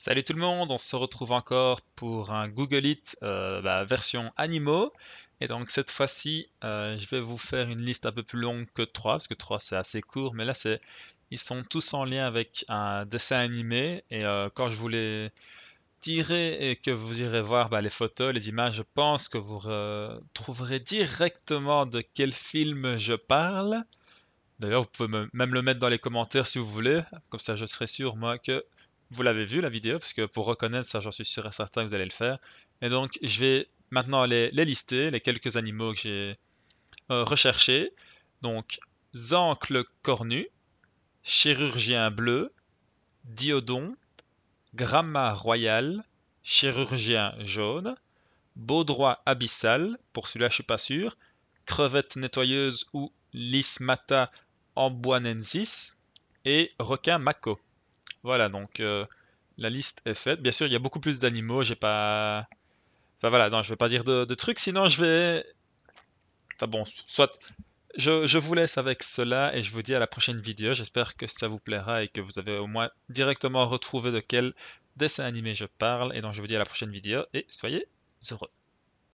Salut tout le monde, on se retrouve encore pour un Google It euh, bah, version animaux. Et donc cette fois-ci, euh, je vais vous faire une liste un peu plus longue que 3, parce que 3 c'est assez court, mais là c'est ils sont tous en lien avec un dessin animé. Et euh, quand je vous les tirer et que vous irez voir bah, les photos, les images, je pense que vous trouverez directement de quel film je parle. D'ailleurs, vous pouvez même le mettre dans les commentaires si vous voulez, comme ça je serai sûr moi que vous l'avez vu la vidéo, parce que pour reconnaître ça, j'en suis sûr et certain que vous allez le faire. Et donc, je vais maintenant aller les lister, les quelques animaux que j'ai euh, recherchés. Donc, zancle cornu, chirurgien bleu, diodon, gramma royal, chirurgien jaune, baudroie abyssal, pour celui-là je suis pas sûr, crevette nettoyeuse ou lismata amboinensis, et requin mako. Voilà, donc euh, la liste est faite. Bien sûr, il y a beaucoup plus d'animaux. J'ai pas. Enfin voilà, non, je vais pas dire de, trucs, sinon je vais. Enfin bon, soit. Je, je, vous laisse avec cela et je vous dis à la prochaine vidéo. J'espère que ça vous plaira et que vous avez au moins directement retrouvé de quel dessin animé je parle. Et donc je vous dis à la prochaine vidéo et soyez heureux.